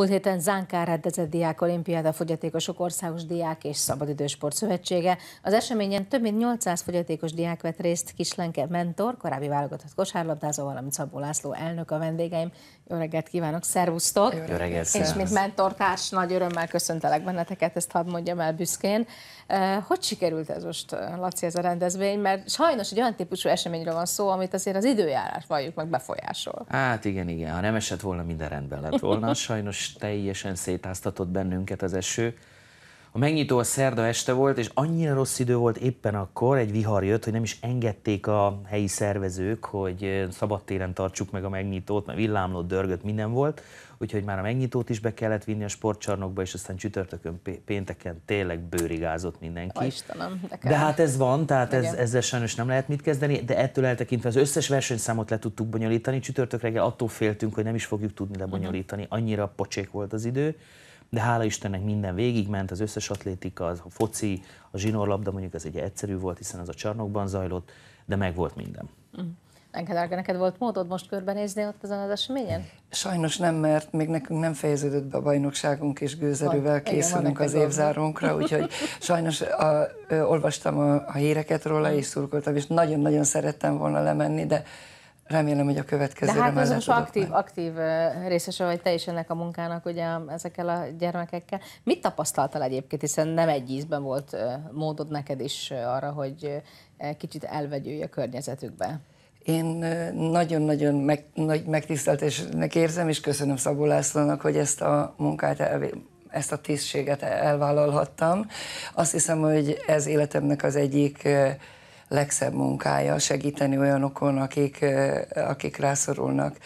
Múlt héten Zánkár rendezett diák olimpiáda fogyatékosok országos diák és szabadidős sportszövetsége. Az eseményen több mint 800 fogyatékos diák vett részt, Kislenke mentor, korábbi válogatott kosárlabdázó, valamint Szabó László elnök a vendégeim. Jó reggelt kívánok, szervusztok! Jó reggelt, szervusz. És mint mentortárs nagy örömmel köszöntelek benneteket, ezt hadd mondjam el büszkén. Hogy sikerült ez most, Laci, ez a rendezvény? Mert sajnos egy olyan típusú eseményről van szó, amit azért az időjárás valljuk meg befolyásol. Hát igen, igen, ha nem esett volna, minden rendben lett volna. Sajnos teljesen szétáztatott bennünket az eső. A megnyitó a szerda este volt, és annyira rossz idő volt éppen akkor, egy vihar jött, hogy nem is engedték a helyi szervezők, hogy eh, téren tartsuk meg a megnyitót, mert villámlott, dörgött, minden volt, úgyhogy már a megnyitót is be kellett vinni a sportcsarnokba, és aztán csütörtökön, pénteken tényleg bőrigázott mindenki. Ó, Istenem, de, de hát ez van, tehát ez, ezzel sajnos nem lehet mit kezdeni, de ettől eltekintve az összes versenyszámot le tudtuk bonyolítani, csütörtök reggel attól féltünk, hogy nem is fogjuk tudni lebonyolítani, annyira pocsék volt az idő de hála Istennek minden végigment, az összes atlétika, az a foci, a zsinórlabda mondjuk ez egy egyszerű volt, hiszen az a csarnokban zajlott, de meg volt minden. Mm. Enkelárga, neked volt módod most körbenézni ott ezen az eseményen? Sajnos nem, mert még nekünk nem fejeződött be a bajnokságunk, és gőzerővel van, készülünk igen, az évzárónkra, úgyhogy sajnos a, ö, olvastam a, a híreket róla, és szurkoltam, és nagyon-nagyon szerettem volna lemenni, de remélem, hogy a következő. De hát már most aktív, meg. aktív részese vagy te is ennek a munkának, ugye ezekkel a gyermekekkel. Mit tapasztaltál egyébként, hiszen nem egy ízben volt módod neked is arra, hogy e, kicsit elvegyülj a környezetükbe? Én nagyon-nagyon meg, nagy megtiszteltésnek érzem, és köszönöm Szabó Lászlónak, hogy ezt a munkát elvé, ezt a tisztséget elvállalhattam. Azt hiszem, hogy ez életemnek az egyik legszebb munkája segíteni olyanokon, akik, akik rászorulnak.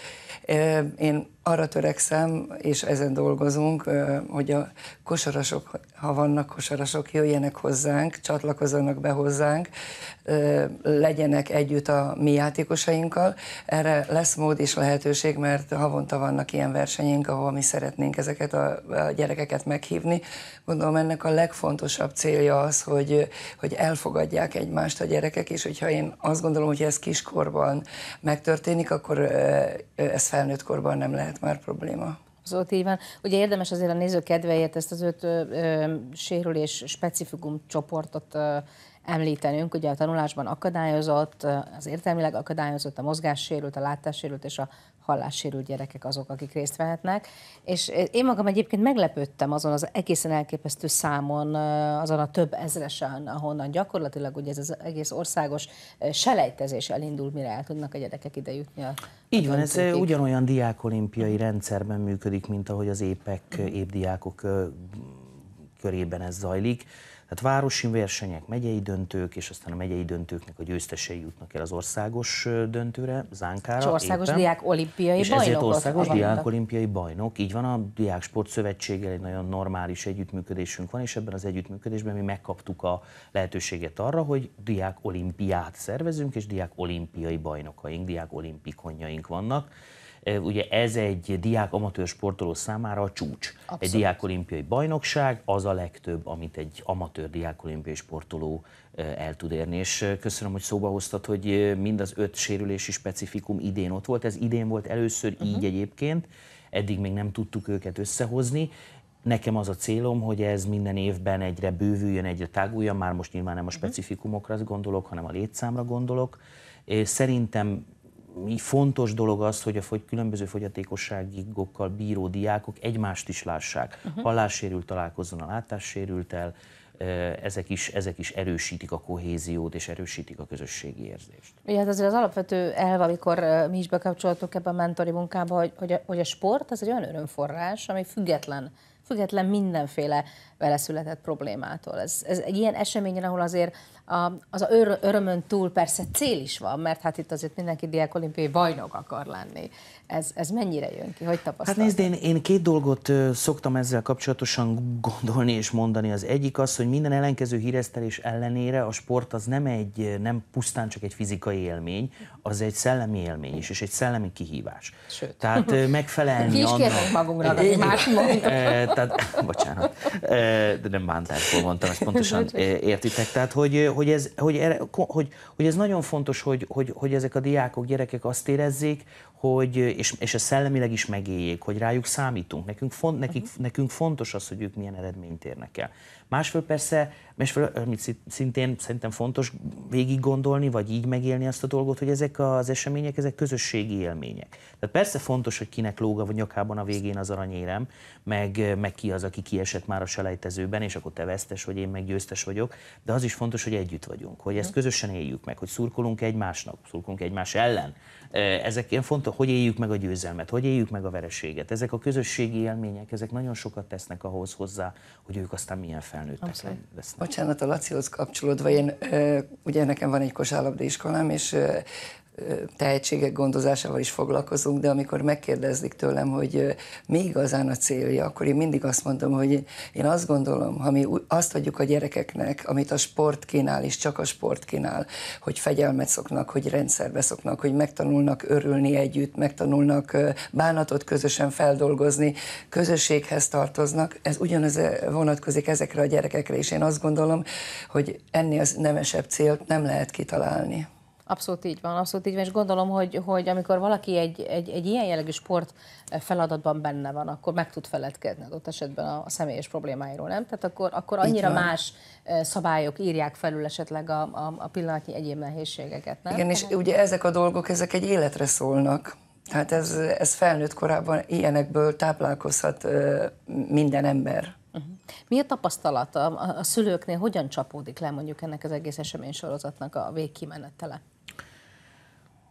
Én arra törekszem, és ezen dolgozunk, hogy a kosarasok, ha vannak kosarasok, jöjjenek hozzánk, csatlakozzanak be hozzánk, legyenek együtt a mi játékosainkkal. Erre lesz mód és lehetőség, mert havonta vannak ilyen versenyünk, ahol mi szeretnénk ezeket a gyerekeket meghívni. Gondolom ennek a legfontosabb célja az, hogy, hogy elfogadják egymást a gyerekek, és hogyha én azt gondolom, hogy ez kiskorban megtörténik, akkor ez felnőtt korban nem lehet lehet már probléma. Az ott így van. Ugye érdemes azért a néző kedvéért ezt az öt ö, ö, sérülés specifikum csoportot ö, említenünk, ugye a tanulásban akadályozott, az értelmileg akadályozott, a mozgássérült, a látássérült és a hallássérült gyerekek azok, akik részt vehetnek. És én magam egyébként meglepődtem azon az egészen elképesztő számon, azon a több ezresen, ahonnan gyakorlatilag ugye ez az egész országos selejtezés elindul, mire el tudnak a gyerekek ide jutni. A Így van, ez ugyanolyan diákolimpiai rendszerben működik, mint ahogy az épek, mhm. épdiákok körében ez zajlik. Tehát városi versenyek, megyei döntők, és aztán a megyei döntőknek a győztesei jutnak el az országos döntőre, Zánkára. És országos éppen. diák olimpiai és bajnok. Ezért országos diák olimpiai bajnok. Így van, a Diák Sport Szövetséggel egy nagyon normális együttműködésünk van, és ebben az együttműködésben mi megkaptuk a lehetőséget arra, hogy diák olimpiát szervezünk, és diák olimpiai bajnokaink, diák olimpikonjaink vannak Ugye ez egy diák amatőr sportoló számára a csúcs. Abszolút. Egy diák olimpiai bajnokság az a legtöbb, amit egy amatőr diák olimpiai sportoló el tud érni. És köszönöm, hogy szóba hoztad, hogy mind az öt sérülési specifikum idén ott volt. Ez idén volt először uh-huh. így mhm. egyébként. Eddig még nem tudtuk őket összehozni. Nekem az a célom, hogy ez minden évben egyre bővüljön, egyre táguljon, már most nyilván nem a mhm. specifikumokra gondolok, hanem a létszámra gondolok. szerintem mi fontos dolog az, hogy a fogy, különböző fogyatékosságokkal bíró diákok egymást is lássák. Uh-huh. Hallássérült találkozzon a látássérültel, ezek is, ezek is erősítik a kohéziót és erősítik a közösségi érzést. Ugye hát azért az alapvető elv, amikor mi is bekapcsoltuk ebbe a mentori munkába, hogy, hogy, a, hogy a sport az egy olyan örömforrás, ami független független mindenféle veleszületett problémától. Ez, ez egy ilyen eseményen, ahol azért az a örömön túl persze cél is van, mert hát itt azért mindenki diák olimpiai bajnok akar lenni. Ez, ez mennyire jön ki? Hogy tapasztalod? Hát nézd, én, én két dolgot szoktam ezzel kapcsolatosan gondolni és mondani. Az egyik az, hogy minden ellenkező híresztelés ellenére a sport az nem egy, nem pusztán csak egy fizikai élmény, az egy szellemi élmény is, és egy szellemi kihívás. Sőt. Tehát megfelelni Ki is annak... magunkra, é, más tehát, bocsánat, de nem bántásból mondtam, ezt pontosan értitek. Tehát, hogy, hogy, ez, hogy, erre, hogy, hogy ez nagyon fontos, hogy, hogy, hogy ezek a diákok, gyerekek azt érezzék, hogy, és, és ezt szellemileg is megéljék, hogy rájuk számítunk. Nekünk, font, nekik, uh-huh. nekünk fontos az, hogy ők milyen eredményt érnek el. Másfél persze, másfél, amit szintén szerintem fontos végig gondolni, vagy így megélni azt a dolgot, hogy ezek az események, ezek közösségi élmények. Tehát persze fontos, hogy kinek lóga vagy nyakában a végén az aranyérem, meg, meg ki az, aki kiesett már a selejtezőben, és akkor te vesztes vagy, én meg győztes vagyok, de az is fontos, hogy együtt vagyunk, hogy ezt mhm. közösen éljük meg, hogy szurkolunk egymásnak, szurkolunk egymás ellen. Ezek ilyen fontos pont, hogy éljük meg a győzelmet, hogy éljük meg a vereséget. Ezek a közösségi élmények, ezek nagyon sokat tesznek ahhoz hozzá, hogy ők aztán milyen felnőttek Abszolút. lesznek. Bocsánat, a Lacihoz kapcsolódva, én ugye nekem van egy kosárlabda iskolám, és tehetségek gondozásával is foglalkozunk, de amikor megkérdezik tőlem, hogy mi igazán a célja, akkor én mindig azt mondom, hogy én azt gondolom, ha mi azt adjuk a gyerekeknek, amit a sport kínál, és csak a sport kínál, hogy fegyelmet szoknak, hogy rendszerbe szoknak, hogy megtanulnak örülni együtt, megtanulnak bánatot közösen feldolgozni, közösséghez tartoznak, ez ugyanaz vonatkozik ezekre a gyerekekre, és én azt gondolom, hogy ennél az nemesebb célt nem lehet kitalálni. Abszolút így van, abszolút így van, és gondolom, hogy, hogy amikor valaki egy, egy, egy ilyen jellegű sport feladatban benne van, akkor meg tud feledkezni adott esetben a, személyes problémáiról, nem? Tehát akkor, akkor annyira más eh, szabályok írják felül esetleg a, a, a pillanatnyi egyéb nehézségeket, nem? Igen, és ugye ezek a dolgok, ezek egy életre szólnak. Hát ez, ez felnőtt korában ilyenekből táplálkozhat eh, minden ember. Uh-huh. Mi a tapasztalata a, a szülőknél, hogyan csapódik le mondjuk ennek az egész eseménysorozatnak a végkimenetele?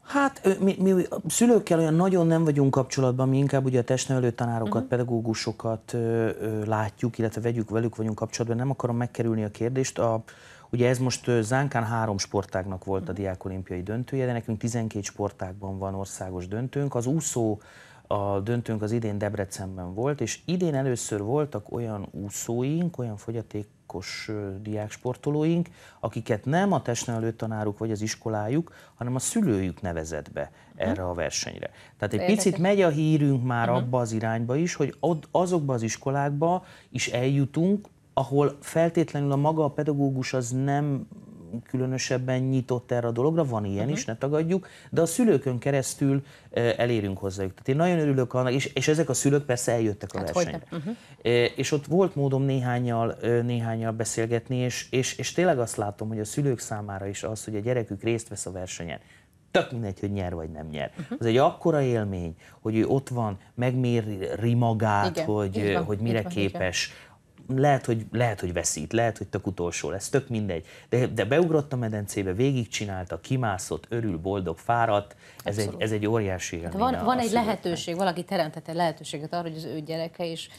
Hát mi, mi szülőkkel olyan nagyon nem vagyunk kapcsolatban, mi inkább ugye a testnevelő tanárokat, uh-huh. pedagógusokat ö, ö, látjuk, illetve vegyük velük vagyunk kapcsolatban, nem akarom megkerülni a kérdést. A, ugye ez most Zánkán három sportágnak volt a mhm. diák olimpiai döntője, de nekünk 12 sportágban van országos döntőnk. Az úszó a döntőnk az idén Debrecenben volt, és idén először voltak olyan úszóink, olyan fogyaték játékos diák sportolóink, akiket nem a testnevelő tanáruk vagy az iskolájuk, hanem a szülőjük nevezett be mhm. erre a versenyre. Tehát egy picit megy a hírünk már mhm. abba az irányba is, hogy azokba az iskolákba is eljutunk, ahol feltétlenül a maga a pedagógus az nem különösebben nyitott erre a dologra, van ilyen uh-huh. is, ne tagadjuk, de a szülőkön keresztül elérünk hozzájuk. Tehát én nagyon örülök annak, és, és ezek a szülők persze eljöttek a hát versenyre. Uh-huh. És ott volt módom néhányal, néhányal beszélgetni, és, és, és tényleg azt látom, hogy a szülők számára is az, hogy a gyerekük részt vesz a versenyen, tök mindegy, hogy nyer vagy nem nyer. Uh-huh. Az egy akkora élmény, hogy ő ott van, megméri magát, Igen, hogy, van, hogy mire van, képes lehet, hogy, lehet, hogy veszít, lehet, hogy tök utolsó lesz, tök mindegy. De, de beugrott a medencébe, végigcsinálta, kimászott, örül, boldog, fáradt. Ez egy, ez egy óriási élmény. Hát van, van egy lehetőség, valaki teremtette lehetőséget arra, hogy az ő gyereke is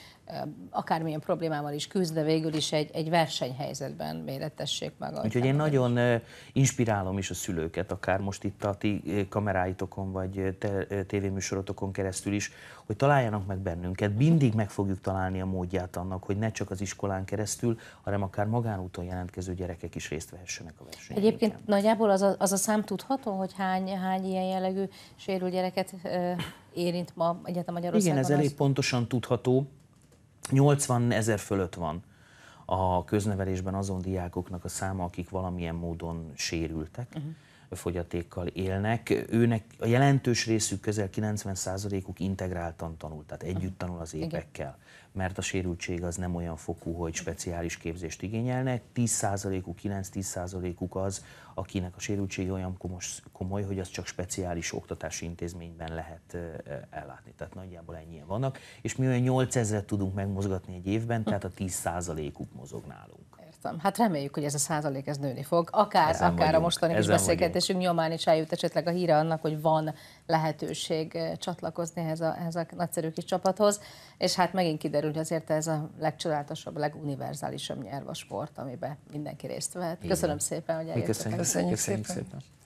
akármilyen problémával is küzd, de végül is egy, egy versenyhelyzetben méretessék meg. Úgyhogy én nagyon inspirálom is a szülőket, akár most itt a ti kameráitokon, vagy te, tévéműsorotokon keresztül is, hogy találjanak meg bennünket. Mindig meg fogjuk találni a módját annak, hogy ne csak az iskolán keresztül, hanem akár magánúton jelentkező gyerekek is részt vehessenek a versenyen. Egyébként nagyjából az a, az a szám tudható, hogy hány, hány ilyen jellegű sérül gyereket érint ma egyetem Magyarországon? Igen, ez elég pontosan tudható. 80 ezer fölött van a köznevelésben azon diákoknak a száma, akik valamilyen módon sérültek. Uh-huh fogyatékkal élnek. Őnek a jelentős részük, közel 90%-uk integráltan tanul, tehát együtt tanul az évekkel, mert a sérültség az nem olyan fokú, hogy speciális képzést igényelnek. 10%-uk, 9-10%-uk az, akinek a sérültség olyan komos, komoly, hogy az csak speciális oktatási intézményben lehet ellátni. Tehát nagyjából ennyien vannak, és mi olyan 8000-et tudunk megmozgatni egy évben, tehát a 10%-uk mozog nálunk láttam. Hát reméljük, hogy ez a százalék ez nőni fog. Akár, ezen akár vagyunk, a mostani kis beszélgetésünk vagyunk. nyomán is eljut esetleg a híre annak, hogy van lehetőség eh, csatlakozni ehhez a, ehhez a nagyszerű kis csapathoz. És hát megint kiderül, hogy azért ez a legcsodálatosabb, leguniverzálisabb nyelv a sport, amiben mindenki részt vehet. Köszönöm szépen, hogy eljöttek. Köszönjük, köszönjük, köszönjük szépen. szépen.